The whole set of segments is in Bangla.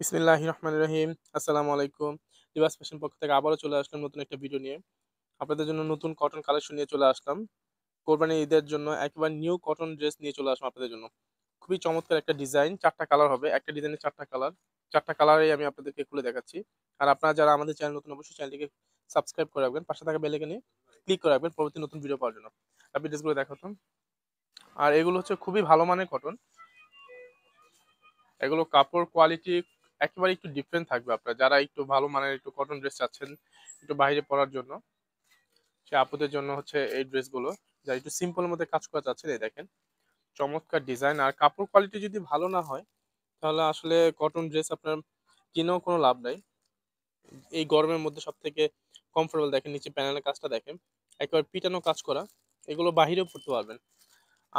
বিসমিল্লাহ রহমান রহিম আসসালামু আলাইকুম দিবাস ফ্যাশন পক্ষ থেকে আবারও চলে আসলাম নতুন একটা ভিডিও নিয়ে আপনাদের জন্য নতুন কটন কালেকশন নিয়ে চলে আসলাম কোরবানি ঈদের জন্য একবার নিউ কটন ড্রেস নিয়ে চলে আসলাম আপনাদের জন্য খুবই চমৎকার একটা ডিজাইন চারটা কালার হবে একটা ডিজাইনে চারটা কালার চারটা কালারেই আমি আপনাদেরকে খুলে দেখাচ্ছি আর আপনারা যারা আমাদের চ্যানেল নতুন অবশ্যই চ্যানেলটিকে সাবস্ক্রাইব করে রাখবেন পাশে থাকা বেলেকে নিয়ে ক্লিক করে রাখবেন পরবর্তী নতুন ভিডিও পাওয়ার জন্য আপনি ড্রেসগুলো দেখাতাম আর এগুলো হচ্ছে খুবই ভালো মানের কটন এগুলো কাপড় কোয়ালিটি একেবারে একটু ডিফারেন্ট থাকবে আপনার যারা একটু ভালো মানের একটু কটন ড্রেস চাচ্ছেন একটু বাইরে পরার জন্য সে আপুদের জন্য হচ্ছে এই ড্রেসগুলো যা একটু সিম্পলের মধ্যে কাজ করা চাচ্ছেন এই দেখেন চমৎকার ডিজাইন আর কাপড় কোয়ালিটি যদি ভালো না হয় তাহলে আসলে কটন ড্রেস আপনার কিনেও কোনো লাভ নাই এই গরমের মধ্যে সব থেকে কমফোর্টেবল দেখেন নিচে প্যানেলের কাজটা দেখেন একবার পিটানো কাজ করা এগুলো বাহিরেও পড়তে পারবেন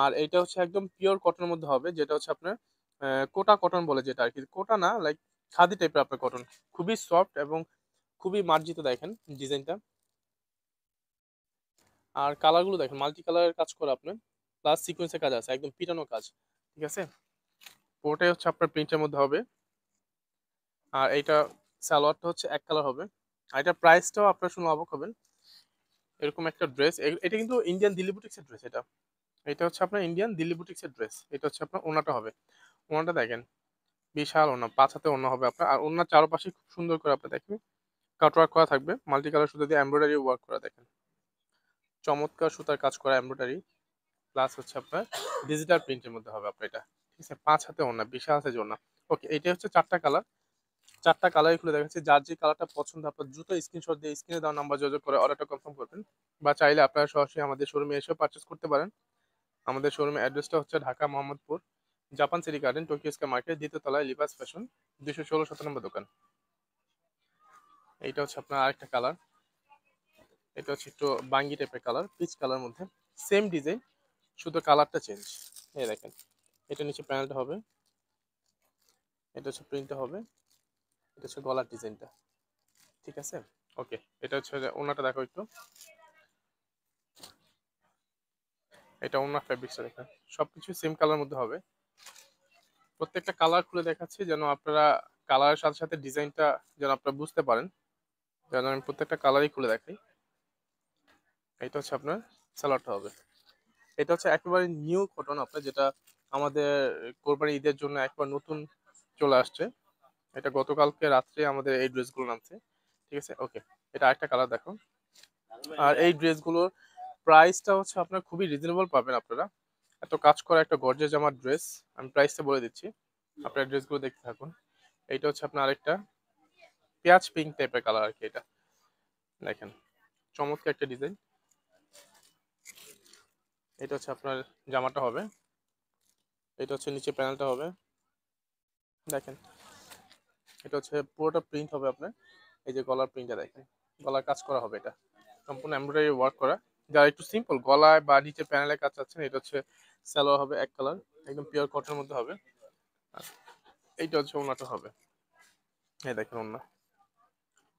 আর এটা হচ্ছে একদম পিওর কটনের মধ্যে হবে যেটা হচ্ছে আপনার কোটা কটন বলে যেটা আর কি কোটা না লাইক খাদি টাইপের আপনার কটন খুবই সফট এবং খুবই মার্জিত দেখেন ডিজাইনটা আর কালারগুলো দেখেন মাল্টি কালারের কাজ করে আপনি প্লাস সিকোয়েন্সের কাজ আছে একদম পিটানো কাজ ঠিক আছে ওটাই হচ্ছে আপনার প্রিন্টের মধ্যে হবে আর এইটা সালোয়ারটা হচ্ছে এক কালার হবে আর এটা প্রাইসটাও আপনার শুনে অবাক হবেন এরকম একটা ড্রেস এটা কিন্তু ইন্ডিয়ান দিল্লি বুটিক্সের ড্রেস এটা এটা হচ্ছে আপনার ইন্ডিয়ান দিল্লি বুটিক্সের ড্রেস এটা হচ্ছে আপনার ওনাটা হবে ওনাটা দেখেন বিশাল ওনা পাঁচ হাতে ওনা হবে আপনার আর ওনার চারপাশে খুব সুন্দর করে আপনি দেখেন কাটওয়ার্ক করা থাকবে মাল্টি কালার সুতো দিয়ে এমব্রয়ডারি ওয়ার্ক করা দেখেন চমৎকার সুতার কাজ করা এমব্রয়ডারি প্লাস হচ্ছে আপনার ডিজিটাল প্রিন্টের মধ্যে হবে আপনার এটা ঠিক আছে পাঁচ হাতে ওনা বিশাল হাতে ওনা ওকে এটা হচ্ছে চারটা কালার চারটা কালারই খুলে দেখাচ্ছি যার যে কালারটা পছন্দ আপনার দ্রুত স্ক্রিনশট দিয়ে স্ক্রিনে দেওয়া নাম্বার যোগাযোগ করে অর্ডারটা কনফার্ম করবেন বা চাইলে আপনারা সরাসরি আমাদের শোরুমে এসেও পারচেস করতে পারেন আমাদের শোরুমের অ্যাড্রেসটা হচ্ছে Dhaka Mohammadpur Japan city garden Tokyo sky market দ্বিতীয় তলায় লিপাস ফ্যাশন দুশো ষোলো সতেরো নম্বর দোকান এইটা হচ্ছে আপনার আরেকটা কালার এটা হচ্ছে একটু বাঙ্গি টাইপের কালার পিচ কালার মধ্যে সেম ডিজাইন শুধু কালারটা চেঞ্জ এই দেখেন এটা নিচে প্যানেলটা হবে এটা হচ্ছে প্রিন্টটা হবে এটা হচ্ছে গলার ডিজাইনটা ঠিক আছে ওকে এটা হচ্ছে ওনাটা দেখো একটু এটা ওনার ফ্যাব্রিক্সটা দেখেন সব কিছু সেম কালার মধ্যে হবে প্রত্যেকটা কালার খুলে দেখাচ্ছি যেন আপনারা কালারের সাথে সাথে ডিজাইনটা যেন আপনারা বুঝতে পারেন যেন আমি প্রত্যেকটা কালারই খুলে দেখাই এটা হচ্ছে আপনার স্যালাডটা হবে এটা হচ্ছে একেবারে নিউ কটন আপনার যেটা আমাদের কোরবানি ঈদের জন্য একবার নতুন চলে আসছে এটা গতকালকে রাত্রে আমাদের এই ড্রেসগুলো নামছে ঠিক আছে ওকে এটা আরেকটা কালার দেখো আর এই ড্রেসগুলোর প্রাইসটা হচ্ছে আপনার খুবই রিজনেবল পাবেন আপনারা এত কাজ করা একটা গর্জেজ আমার ড্রেস আমি প্রাইসটা বলে দিচ্ছি আপনার ড্রেসগুলো দেখতে থাকুন এইটা হচ্ছে আপনার আরেকটা পেঁয়াজ পিঙ্ক টাইপের কালার আর কি এটা দেখেন চমৎকার একটা ডিজাইন এটা হচ্ছে আপনার জামাটা হবে এটা হচ্ছে নিচে প্যানেলটা হবে দেখেন এটা হচ্ছে পুরোটা প্রিন্ট হবে আপনার এই যে গলার প্রিন্টটা দেখেন গলার কাজ করা হবে এটা সম্পূর্ণ এমব্রয়ডারি ওয়ার্ক করা যারা একটু সিম্পল গলায় বা নিচে প্যানেলের কাজ চাচ্ছেন এটা হচ্ছে স্যালোয়ার হবে এক কালার একদম পিওর কটনের মধ্যে হবে এইটা হচ্ছে ওনাটা হবে এই দেখেন ওনা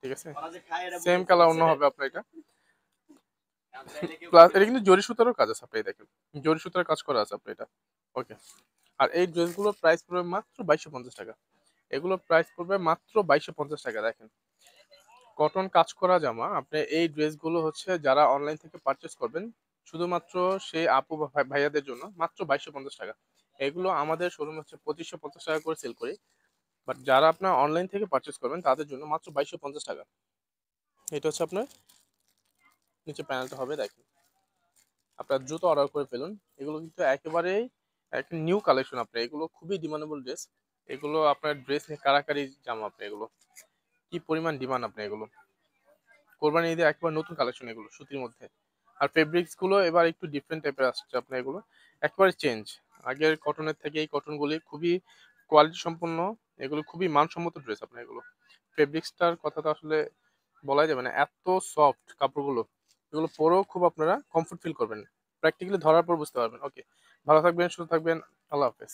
ঠিক আছে সেম কালার অন্য হবে আপনার এটা প্লাস এটা কিন্তু জরি সুতারও কাজ আছে আপনি দেখেন জরি সুতার কাজ করা আছে আপনার এটা ওকে আর এই ড্রেসগুলোর প্রাইস পড়বে মাত্র বাইশশো পঞ্চাশ টাকা এগুলোর প্রাইস পড়বে মাত্র বাইশশো পঞ্চাশ টাকা দেখেন কটন কাজ করা জামা আপনি এই ড্রেসগুলো হচ্ছে যারা অনলাইন থেকে পারচেস করবেন শুধুমাত্র সেই আপু ভাইয়াদের জন্য মাত্র বাইশশো পঞ্চাশ টাকা এগুলো আমাদের শোরুম হচ্ছে পঁচিশশো পঞ্চাশ টাকা করে সেল করি বাট যারা আপনার অনলাইন থেকে পারচেস করবেন তাদের জন্য মাত্র বাইশশো পঞ্চাশ টাকা এটা হচ্ছে আপনার নিচে প্যানেলটা হবে দেখেন আপনার জুতো অর্ডার করে ফেলুন এগুলো কিন্তু একেবারেই একটা নিউ কালেকশন আপনার এগুলো খুবই ডিমান্ডেবল ড্রেস এগুলো আপনার ড্রেস নিয়ে কারাকারি জামা আপনার এগুলো কি পরিমাণ ডিমান্ড আপনি এগুলো কোরবানি ঈদে একবার নতুন কালেকশন এগুলো সুতির মধ্যে আর ফেব্রিক্সগুলো এবার একটু ডিফারেন্ট টাইপের আসছে আপনার এগুলো একবারে চেঞ্জ আগের কটনের থেকে এই কটনগুলি খুবই কোয়ালিটি সম্পন্ন এগুলো খুবই মানসম্মত ড্রেস আপনার এগুলো ফেব্রিক্সটার কথা তো আসলে বলাই যাবে না এত সফট কাপড়গুলো এগুলো পরেও খুব আপনারা কমফোর্ট ফিল করবেন প্র্যাকটিক্যালি ধরার পর বুঝতে পারবেন ওকে ভালো থাকবেন সুস্থ থাকবেন আল্লাহ হাফেজ